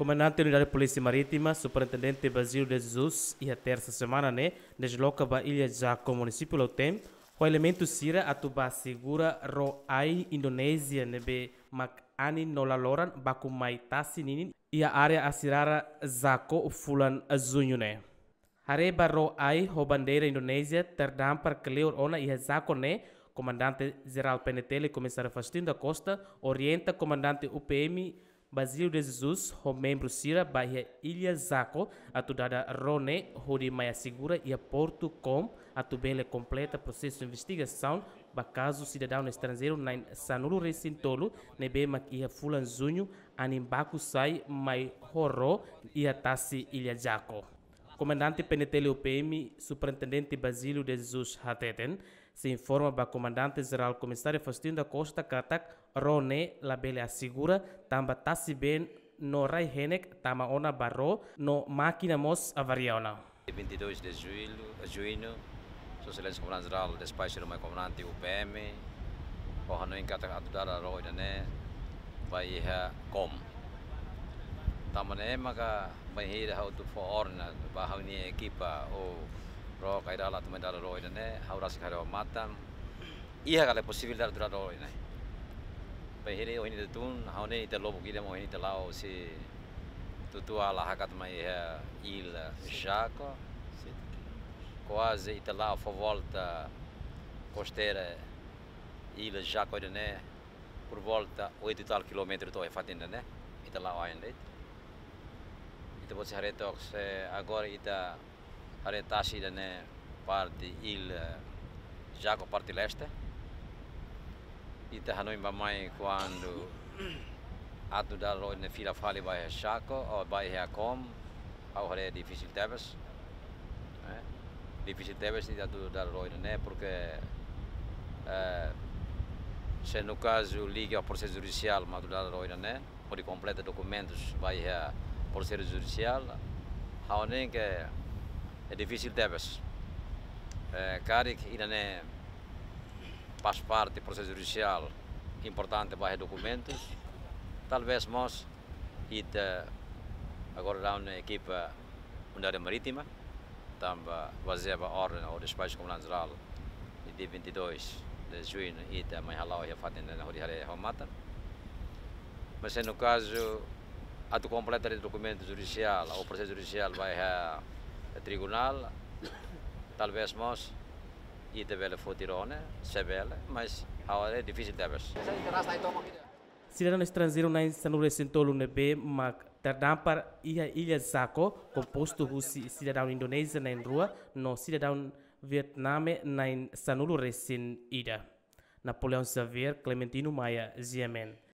Comandante da Unidade de Polícia Marítima, Superintendente Basílio de Jesus, e a terça semana, né, desloca para Ilha Jaco, município Lautem, o elemento Sira atuba segura Roai, Indonésia, nebe né, Makani Nolaloran, Bakumai Tassinini, e a área Asirara Zako Fulan Azunho, né. Hareba Roai, ho bandeira Indonésia, terdampar Kleur Ona e Zako, né, comandante geral PNT, comissário Faustino da Costa, orienta comandante UPM, Basílio de Jesus, Romembro Sira, Bahia Ilha Zaco, Atudada Rone, Rudi Maia Segura e a Porto Com, Atubele completa processo de investigação para caso cidadão estrangeiro na Sanulu Recintolo, Nebema e Fulanzunho, Animbaco Sai, Mai Horro e tassi Ilha Jaco comandante Penetele UPM, superintendente Basílio de Jesus Hateten, se informa para comandante-geral comissário Faustino da Costa Katak, Roné Labele Assegura, tamba tasi bem no Rai Henek, tama ona barro, no máquina mos avariona. 22 de julho, junho, sua excelência comandante-geral, despacho do meu comandante UPM, o Hanoi Katak Adudara Roida, né, vai com. tamane maka mahira hau tu for orna bahau ni ekipa o ro kai dala tu medal ro ne hau ras matam iha kale possible dar dura ro ne bahire o ni tun hau ne te lobo kidam o ni te lao si tu tu ala hakat mai il jaco quase ite lá a volta costeira ilha Jacoirane por volta 8 tal quilômetro to é e fatenda né ite lá ainda depois Haretox, agora está da né, parte ilha eh, com parte leste. Ita Hanoi Mamãe, quando ato da roi na fila fale vai a chaco ou vai Reacom, ou é difícil teves. Eh? Difícil teves, ita tu da roi, né, porque. Eh, se no caso liga ao processo judicial, mas do lado da né? onde completa documentos, vai a por judicial, hauning é, é difícil debes. É, eh, Carik ainda faz parte do processo judicial é importante para documentos. Talvez nós ita eh, agora lá uma equipa unidade marítima, tamba fazer a ordem ao despacho comunal geral de 22 de junho ita mais halau e a fatina na Horihare Homata. Mas no caso ato completo o documento judicial, o processo judicial vai a, a tribunal, talvez nós e deve fotirone, vele, mas agora é difícil de ver. Cidadão estrangeiro na Sanuressentolo Nebe, mas terdampar ia ilha saco composto por cidadão indonésia na rua, no cidadão vietname na Sanulu Resin Ida. Napoleão Xavier, Clementino Maia, Ziemen.